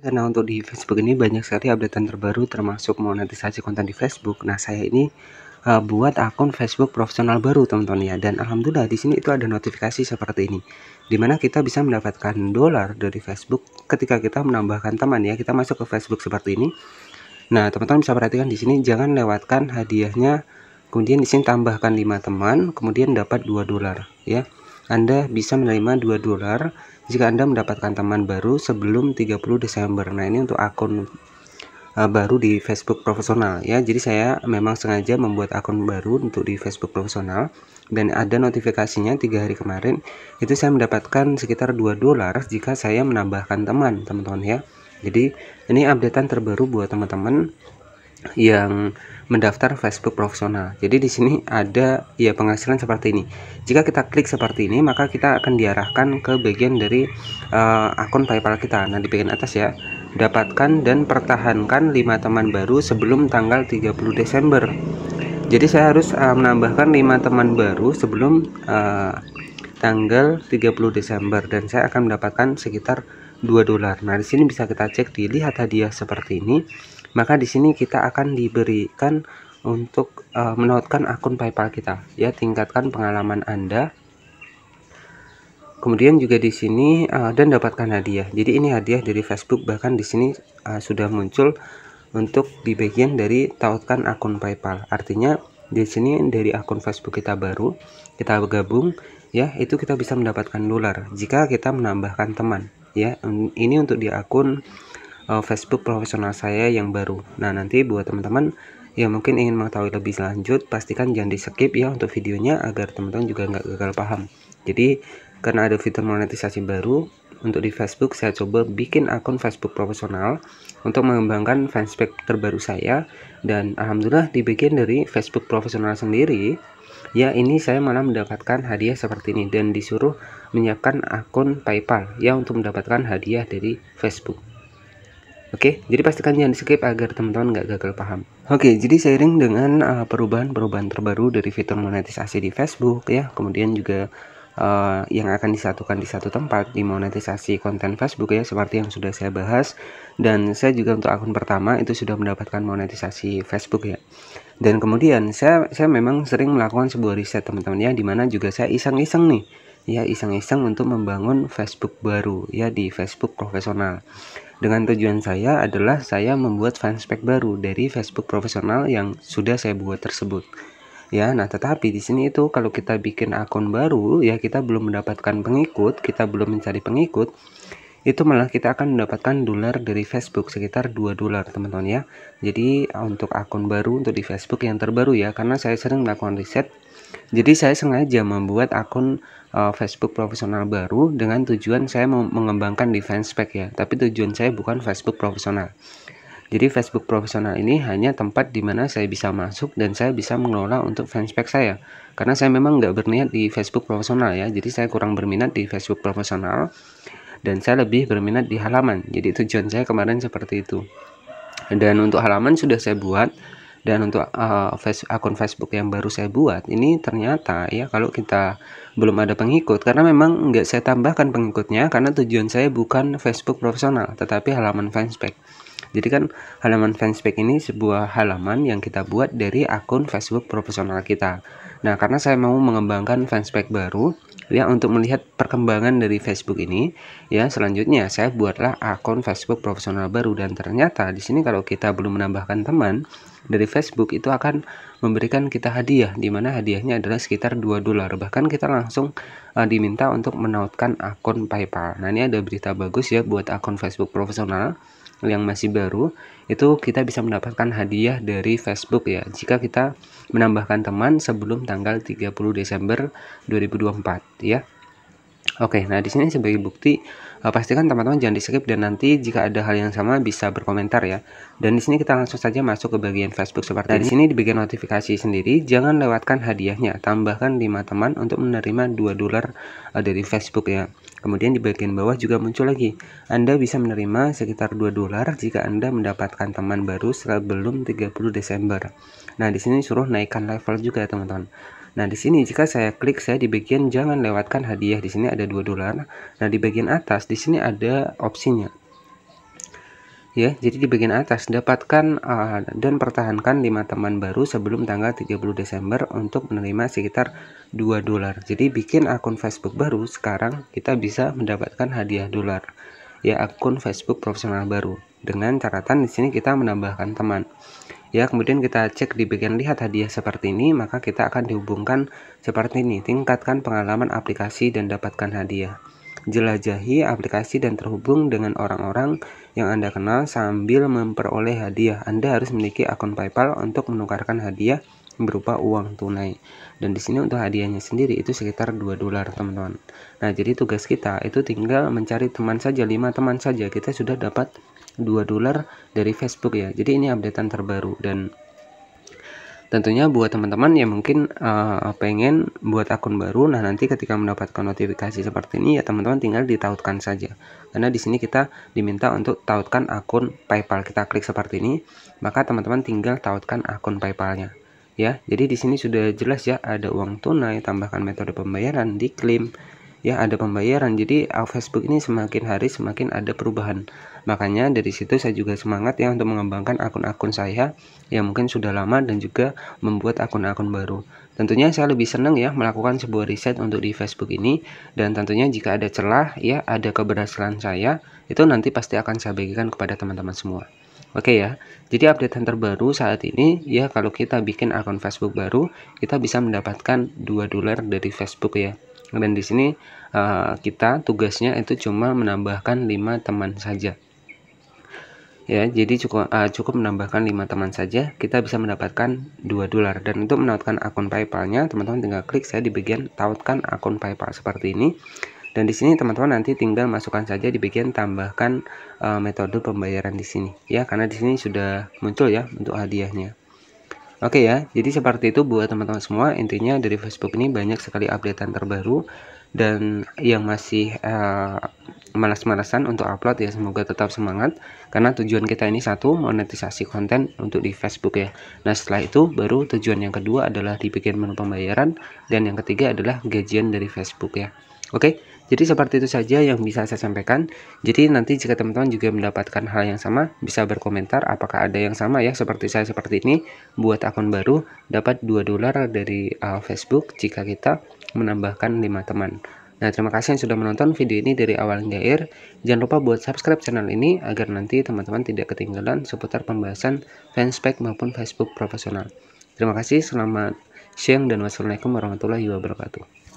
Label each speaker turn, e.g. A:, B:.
A: karena untuk di Facebook ini banyak sekali updatean terbaru termasuk monetisasi konten di Facebook. Nah, saya ini uh, buat akun Facebook profesional baru, teman-teman ya. Dan alhamdulillah di sini itu ada notifikasi seperti ini. Dimana kita bisa mendapatkan dolar dari Facebook ketika kita menambahkan teman ya. Kita masuk ke Facebook seperti ini. Nah, teman-teman bisa perhatikan di sini jangan lewatkan hadiahnya. Kemudian di sini tambahkan 5 teman, kemudian dapat 2 dolar ya. Anda bisa menerima 2 dolar jika Anda mendapatkan teman baru sebelum 30 Desember. Nah, ini untuk akun uh, baru di Facebook profesional ya. Jadi saya memang sengaja membuat akun baru untuk di Facebook profesional dan ada notifikasinya tiga hari kemarin. Itu saya mendapatkan sekitar 2 dolar jika saya menambahkan teman, teman-teman ya. Jadi ini updatean terbaru buat teman-teman yang mendaftar Facebook profesional. Jadi di sini ada ya penghasilan seperti ini. Jika kita klik seperti ini, maka kita akan diarahkan ke bagian dari uh, akun PayPal kita. Nah, di bagian atas ya. Dapatkan dan pertahankan 5 teman baru sebelum tanggal 30 Desember. Jadi saya harus uh, menambahkan 5 teman baru sebelum uh, tanggal 30 Desember dan saya akan mendapatkan sekitar 2 dolar. Nah, di sini bisa kita cek dilihat hadiah seperti ini maka di sini kita akan diberikan untuk uh, menautkan akun PayPal kita ya tingkatkan pengalaman Anda kemudian juga di sini uh, dan dapatkan hadiah jadi ini hadiah dari Facebook bahkan di sini uh, sudah muncul untuk di bagian dari tautkan akun PayPal artinya di sini dari akun Facebook kita baru kita bergabung, ya itu kita bisa mendapatkan dolar jika kita menambahkan teman ya ini untuk di akun uh, Facebook profesional saya yang baru. Nah, nanti buat teman-teman yang mungkin ingin mengetahui lebih lanjut, pastikan jangan di skip ya untuk videonya agar teman-teman juga nggak gagal paham. Jadi, karena ada fitur monetisasi baru, untuk di Facebook saya coba bikin akun Facebook profesional untuk mengembangkan fanspage terbaru saya dan alhamdulillah dibikin dari Facebook profesional sendiri ya ini saya malah mendapatkan hadiah seperti ini dan disuruh menyiapkan akun PayPal ya untuk mendapatkan hadiah dari Facebook Oke, jadi pastikan jangan di skip agar teman-teman nggak gagal paham. Oke, jadi seiring dengan eh, perubahan-perubahan terbaru dari fitur monetisasi di Facebook ya, kemudian juga uh, yang akan disatukan di satu tempat di monetisasi konten Facebook ya, seperti yang sudah saya bahas. Dan saya juga untuk akun pertama itu sudah mendapatkan monetisasi Facebook ya. Dan kemudian saya saya memang sering melakukan sebuah riset teman-teman ya, mana juga saya iseng-iseng nih, ya iseng-iseng untuk membangun Facebook baru ya di Facebook profesional dengan tujuan saya adalah saya membuat fanspage baru dari Facebook profesional yang sudah saya buat tersebut. Ya, nah tetapi di sini itu kalau kita bikin akun baru ya kita belum mendapatkan pengikut, kita belum mencari pengikut, itu malah kita akan mendapatkan dolar dari Facebook sekitar 2 dolar teman-teman ya jadi untuk akun baru untuk di Facebook yang terbaru ya karena saya sering melakukan riset jadi saya sengaja membuat akun uh, Facebook profesional baru dengan tujuan saya mengembangkan defense pack ya, tapi tujuan saya bukan Facebook profesional. Jadi Facebook profesional ini hanya tempat di mana saya bisa masuk dan saya bisa mengelola untuk fanspage saya. Karena saya memang nggak berniat di Facebook profesional ya, jadi saya kurang berminat di Facebook profesional dan saya lebih berminat di halaman. Jadi tujuan saya kemarin seperti itu. Dan untuk halaman sudah saya buat, dan untuk uh, face, akun Facebook yang baru saya buat ini ternyata ya kalau kita belum ada pengikut karena memang nggak saya tambahkan pengikutnya karena tujuan saya bukan Facebook profesional tetapi halaman fanspage jadi kan halaman fanspage ini sebuah halaman yang kita buat dari akun Facebook profesional kita. Nah, karena saya mau mengembangkan fanspage baru, ya untuk melihat perkembangan dari Facebook ini ya selanjutnya saya buatlah akun Facebook profesional baru dan ternyata di sini kalau kita belum menambahkan teman dari Facebook itu akan memberikan kita hadiah di mana hadiahnya adalah sekitar 2 dolar bahkan kita langsung uh, diminta untuk menautkan akun PayPal. Nah, ini ada berita bagus ya buat akun Facebook profesional yang masih baru itu kita bisa mendapatkan hadiah dari Facebook ya jika kita menambahkan teman sebelum tanggal 30 Desember 2024 ya Oke, nah di sini sebagai bukti eh, pastikan teman-teman jangan di skip dan nanti jika ada hal yang sama bisa berkomentar ya. Dan di sini kita langsung saja masuk ke bagian Facebook seperti nah, ini. di sini di bagian notifikasi sendiri jangan lewatkan hadiahnya. Tambahkan 5 teman untuk menerima 2 dolar eh, dari Facebook ya. Kemudian di bagian bawah juga muncul lagi. Anda bisa menerima sekitar 2 dolar jika Anda mendapatkan teman baru sebelum 30 Desember. Nah, di sini suruh naikkan level juga ya, teman-teman. Nah, di sini jika saya klik saya di bagian jangan lewatkan hadiah. Di sini ada 2 dolar. Nah, di bagian atas di sini ada opsinya. Ya, jadi di bagian atas dapatkan uh, dan pertahankan 5 teman baru sebelum tanggal 30 Desember untuk menerima sekitar 2 dolar. Jadi bikin akun Facebook baru sekarang kita bisa mendapatkan hadiah dolar. Ya, akun Facebook profesional baru. Dengan catatan di sini kita menambahkan teman ya kemudian kita cek di bagian lihat hadiah seperti ini maka kita akan dihubungkan seperti ini tingkatkan pengalaman aplikasi dan dapatkan hadiah jelajahi aplikasi dan terhubung dengan orang-orang yang Anda kenal sambil memperoleh hadiah Anda harus memiliki akun PayPal untuk menukarkan hadiah berupa uang tunai dan di sini untuk hadiahnya sendiri itu sekitar 2 dolar teman-teman nah jadi tugas kita itu tinggal mencari teman saja lima teman saja kita sudah dapat 2 dolar dari Facebook ya jadi ini updatean terbaru dan tentunya buat teman-teman yang mungkin uh, pengen buat akun baru nah nanti ketika mendapatkan notifikasi seperti ini ya teman-teman tinggal ditautkan saja karena di sini kita diminta untuk tautkan akun PayPal kita klik seperti ini maka teman-teman tinggal tautkan akun PayPalnya ya jadi di sini sudah jelas ya ada uang tunai tambahkan metode pembayaran diklaim ya ada pembayaran jadi uh, Facebook ini semakin hari semakin ada perubahan Makanya dari situ saya juga semangat ya untuk mengembangkan akun-akun saya yang mungkin sudah lama dan juga membuat akun-akun baru. Tentunya saya lebih senang ya melakukan sebuah riset untuk di Facebook ini dan tentunya jika ada celah ya ada keberhasilan saya itu nanti pasti akan saya bagikan kepada teman-teman semua. Oke okay ya, jadi update terbaru saat ini ya kalau kita bikin akun Facebook baru, kita bisa mendapatkan 2 dolar dari Facebook ya. Dan di sini eh, kita tugasnya itu cuma menambahkan 5 teman saja ya jadi cukup uh, cukup menambahkan 5 teman saja kita bisa mendapatkan 2 dolar dan untuk menautkan akun PayPal-nya teman-teman tinggal klik saya di bagian tautkan akun PayPal seperti ini dan di sini teman-teman nanti tinggal masukkan saja di bagian tambahkan uh, metode pembayaran di sini ya karena di sini sudah muncul ya untuk hadiahnya Oke ya, jadi seperti itu buat teman-teman semua. Intinya dari Facebook ini banyak sekali updatean terbaru dan yang masih uh, malas-malasan untuk upload ya semoga tetap semangat karena tujuan kita ini satu monetisasi konten untuk di Facebook ya nah setelah itu baru tujuan yang kedua adalah dibikin menu pembayaran dan yang ketiga adalah gajian dari Facebook ya Oke, jadi seperti itu saja yang bisa saya sampaikan. Jadi nanti jika teman-teman juga mendapatkan hal yang sama, bisa berkomentar apakah ada yang sama ya seperti saya seperti ini buat akun baru dapat 2 dolar dari uh, Facebook jika kita menambahkan 5 teman. Nah, terima kasih yang sudah menonton video ini dari awal hingga akhir. Jangan lupa buat subscribe channel ini agar nanti teman-teman tidak ketinggalan seputar pembahasan fanspage maupun Facebook profesional. Terima kasih, selamat siang dan wassalamualaikum warahmatullahi wabarakatuh.